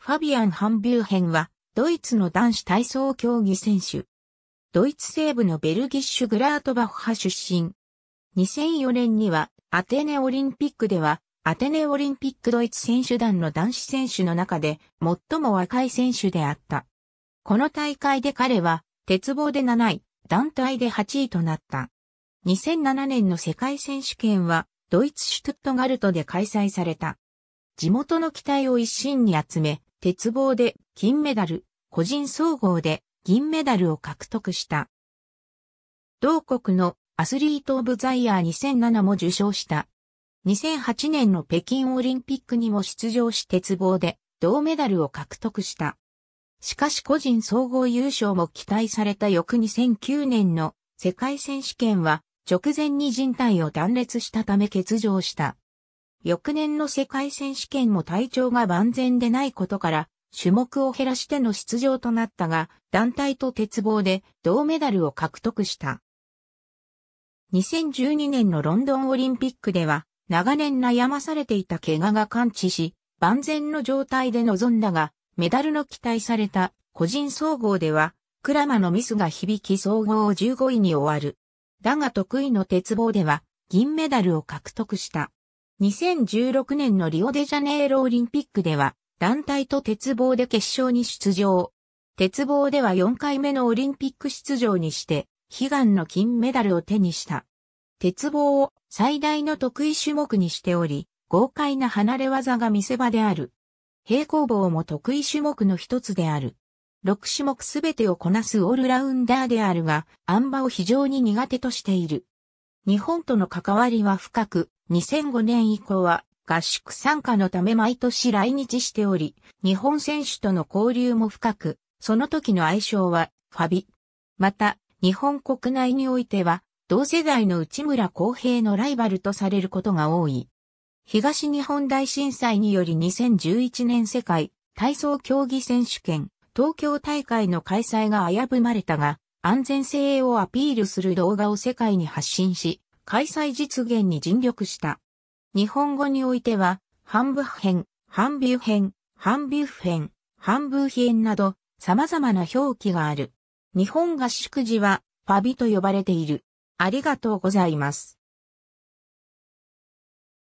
ファビアン・ハンビューヘンは、ドイツの男子体操競技選手。ドイツ西部のベルギッシュ・グラートバッハ出身。2004年には、アテネオリンピックでは、アテネオリンピックドイツ選手団の男子選手の中で、最も若い選手であった。この大会で彼は、鉄棒で7位、団体で8位となった。2007年の世界選手権は、ドイツシュトゥットガルトで開催された。地元の期待を一身に集め、鉄棒で金メダル、個人総合で銀メダルを獲得した。同国のアスリート・オブ・ザ・イヤー2007も受賞した。2008年の北京オリンピックにも出場し鉄棒で銅メダルを獲得した。しかし個人総合優勝も期待された翌2009年の世界選手権は直前に人体を断裂したため欠場した。翌年の世界選手権も体調が万全でないことから、種目を減らしての出場となったが、団体と鉄棒で銅メダルを獲得した。2012年のロンドンオリンピックでは、長年悩まされていた怪我が完治し、万全の状態で臨んだが、メダルの期待された個人総合では、クラマのミスが響き総合を15位に終わる。だが得意の鉄棒では、銀メダルを獲得した。2016年のリオデジャネイロオリンピックでは、団体と鉄棒で決勝に出場。鉄棒では4回目のオリンピック出場にして、悲願の金メダルを手にした。鉄棒を最大の得意種目にしており、豪快な離れ技が見せ場である。平行棒も得意種目の一つである。6種目すべてをこなすオールラウンダーであるが、あん馬を非常に苦手としている。日本との関わりは深く、2005年以降は合宿参加のため毎年来日しており、日本選手との交流も深く、その時の愛称はファビ。また、日本国内においては、同世代の内村航平のライバルとされることが多い。東日本大震災により2011年世界体操競技選手権東京大会の開催が危ぶまれたが、安全性をアピールする動画を世界に発信し、開催実現に尽力した。日本語においては、ハンブ編、ハンビュ編、ハンビュフ編、ハンブー編など様々な表記がある。日本合宿時は、ファビと呼ばれている。ありがとうございます。